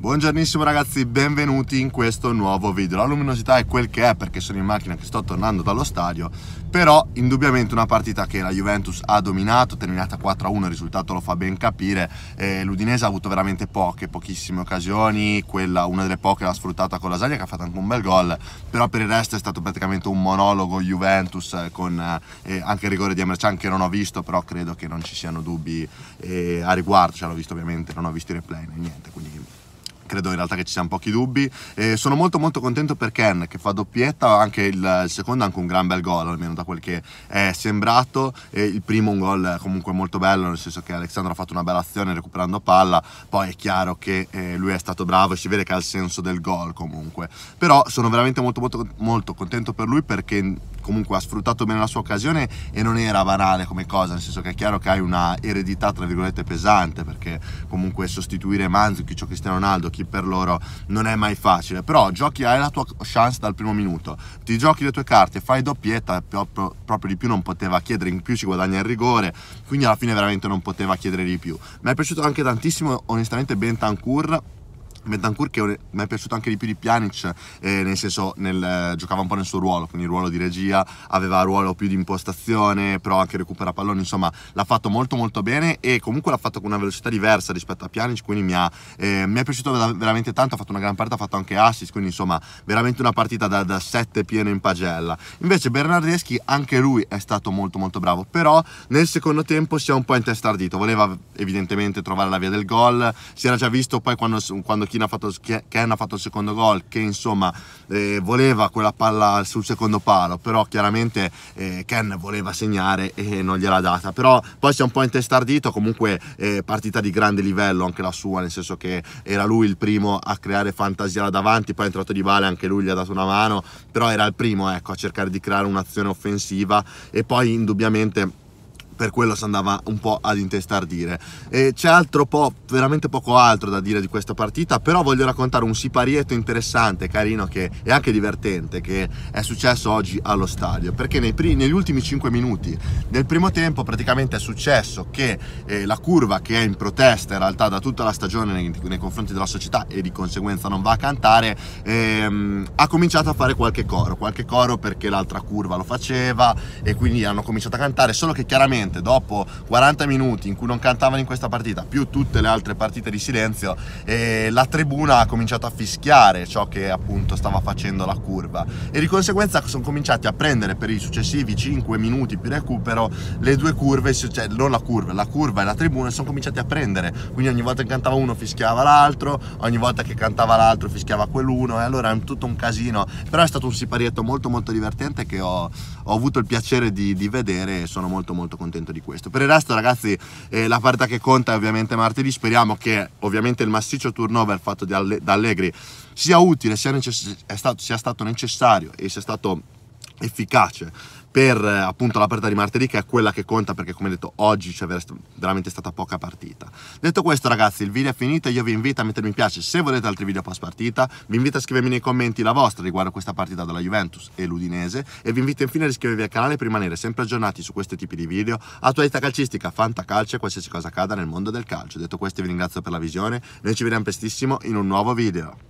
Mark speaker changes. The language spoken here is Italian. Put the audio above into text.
Speaker 1: Buongiornissimo ragazzi, benvenuti in questo nuovo video. La luminosità è quel che è perché sono in macchina che sto tornando dallo stadio, però indubbiamente una partita che la Juventus ha dominato, terminata 4-1, il risultato lo fa ben capire, eh, l'Udinese ha avuto veramente poche, pochissime occasioni, quella, una delle poche l'ha sfruttata con la Zaglia che ha fatto anche un bel gol, però per il resto è stato praticamente un monologo Juventus eh, con eh, anche il rigore di Emercian che non ho visto, però credo che non ci siano dubbi eh, a riguardo, cioè l'ho visto ovviamente, non ho visto i replay né niente, quindi credo in realtà che ci siano pochi dubbi. E sono molto molto contento per Ken che fa doppietta, anche il, il secondo anche un gran bel gol, almeno da quel che è sembrato. E il primo un gol comunque molto bello, nel senso che Alessandro ha fatto una bella azione recuperando palla, poi è chiaro che eh, lui è stato bravo e si vede che ha il senso del gol comunque. Però sono veramente molto molto molto contento per lui perché comunque ha sfruttato bene la sua occasione e non era banale come cosa, nel senso che è chiaro che hai una eredità tra virgolette pesante perché comunque sostituire Manzukic o Cristiano Ronaldo, chi giochi per loro non è mai facile, però giochi, hai la tua chance dal primo minuto, ti giochi le tue carte, fai doppietta, proprio, proprio di più non poteva chiedere, in più ci guadagna il rigore, quindi alla fine veramente non poteva chiedere di più. Mi è piaciuto anche tantissimo onestamente Bentancur Metancourt che mi è piaciuto anche di più di Pjanic, eh, nel senso nel, eh, giocava un po' nel suo ruolo, quindi il ruolo di regia, aveva ruolo più di impostazione, però anche recupera pallone insomma l'ha fatto molto molto bene e comunque l'ha fatto con una velocità diversa rispetto a Pjanic, quindi mi, ha, eh, mi è piaciuto veramente tanto, ha fatto una gran parte ha fatto anche assist, quindi insomma veramente una partita da, da 7 pieno in pagella. Invece Bernardeschi anche lui è stato molto molto bravo, però nel secondo tempo si è un po' intestardito, voleva evidentemente trovare la via del gol, si era già visto poi quando, quando Sorkin ha fatto, Ken ha fatto il secondo gol che insomma eh, voleva quella palla sul secondo palo però chiaramente eh, Ken voleva segnare e non gliela data però poi si è un po' intestardito comunque eh, partita di grande livello anche la sua nel senso che era lui il primo a creare fantasia là davanti poi è entrato Di Vale anche lui gli ha dato una mano però era il primo ecco, a cercare di creare un'azione offensiva e poi indubbiamente per quello si andava un po' ad intestardire. E c'è altro po', veramente poco altro da dire di questa partita, però voglio raccontare un siparietto interessante, carino che, è anche divertente che è successo oggi allo stadio, perché primi, negli ultimi 5 minuti del primo tempo praticamente è successo che eh, la curva che è in protesta in realtà da tutta la stagione nei, nei confronti della società e di conseguenza non va a cantare, ehm, ha cominciato a fare qualche coro, qualche coro perché l'altra curva lo faceva e quindi hanno cominciato a cantare, solo che chiaramente sicuramente dopo 40 minuti in cui non cantavano in questa partita più tutte le altre partite di silenzio eh, la tribuna ha cominciato a fischiare ciò che appunto stava facendo la curva e di conseguenza sono cominciati a prendere per i successivi 5 minuti più recupero le due curve, cioè non la curva, la curva e la tribuna sono cominciati a prendere quindi ogni volta che cantava uno fischiava l'altro, ogni volta che cantava l'altro fischiava quell'uno e allora è tutto un casino però è stato un siparietto molto molto divertente che ho, ho avuto il piacere di, di vedere e sono molto molto contento contento di questo. Per il resto ragazzi eh, la partita che conta è ovviamente martedì, speriamo che ovviamente il massiccio turnover fatto da, Alle da Allegri sia utile, sia, stato, sia stato necessario e sia stato efficace per appunto la partita di martedì che è quella che conta perché come detto oggi c'è cioè, veramente stata poca partita detto questo ragazzi il video è finito io vi invito a mettere mi piace se volete altri video post partita vi invito a scrivermi nei commenti la vostra riguardo questa partita della Juventus e l'Udinese e vi invito infine a iscrivervi al canale per rimanere sempre aggiornati su questi tipi di video attualità calcistica fantacalcio e qualsiasi cosa accada nel mondo del calcio detto questo vi ringrazio per la visione noi ci vediamo prestissimo in un nuovo video